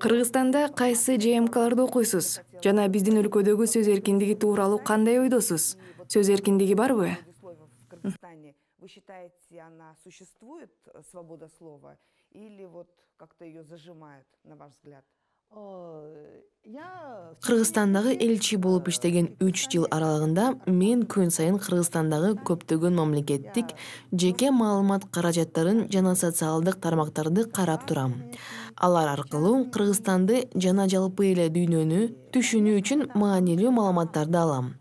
кыргызстанда кайсы жмкларды окуйсуз жана биздин өлкөдөгү сөз эркиндиги тууралуу кандай ойдосуз сөз эркиндиги барбы вы считаете она существует э, свобода слова или вот как то ее зажимают на ваш взгляд э, я кыргызстандагы элчи болуп иштеген үч жыл аралыгында мен күн сайын кыргызстандагы көптөгөн мамлекеттик жеке маалымат каражаттарын жана социалдык тармактарды карап турам алар аркылуу кыргызстанды жана жалпы эле дүйнөнү түшүнүү үчүн маанилүү маалыматтарды алам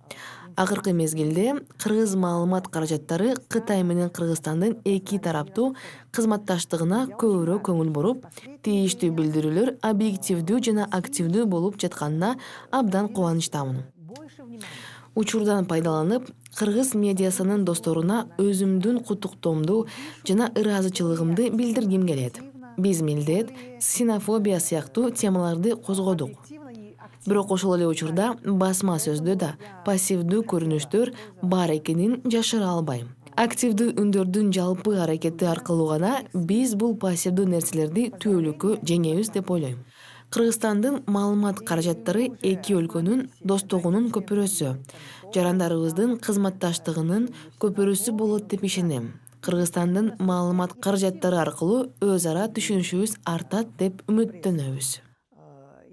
акыркы мезгилде кыргыз маалымат каражаттары кытай менен кыргызстандын эки тараптуу кызматташтыгына көбүрөөк көңүл буруп тийиштүү билдирүүлөр объективдүү жана активдүү болуп жатканына абдан кубанычтамын учурдан пайдаланып кыргыз медиасынын досторуна өзүмдүн куттуктоомду жана ыраазычылыгымды билдиргим келет биз милдет синофобия сыяктуу темаларды козгодук бирок ошол эле учурда басма сөздө да пассивдүү көрүнүштөр бар экенин жашыра албайм активдүү үндөрдүн жалпы аракети аркылуу гана биз бул пассивдүү нерселерди түбөлүккө жеңебиз деп ойлойм кыргызстандын маалымат каражаттары эки өлкөнүн достугунун көпүрөсү жарандарыбыздын кызматташтыгынын көпүрөсү болот деп ишенем кыргызстандын маалымат каражаттары аркылуу өз ара түшүнүшүбүз артат деп үмүттөнөбүз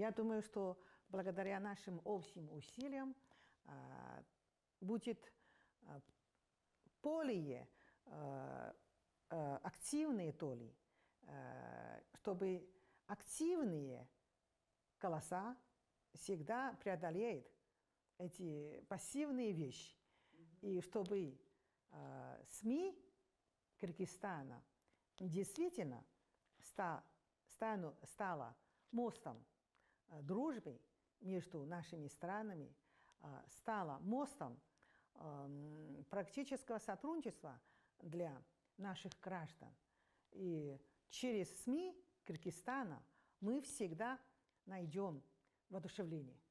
я думаю что благодаря нашим общим усилиям а, будет более а, а, активные толи, чтобы активные колоса всегда преодолеют эти пассивные вещи. И чтобы СМИ Кыргызстана действительно стало мостом э, дружбы между нашими странами, э, стало мостом эм, практического сотрудничества для наших граждан. И через СМИ Кыргызстана мы всегда найдем воодушевление.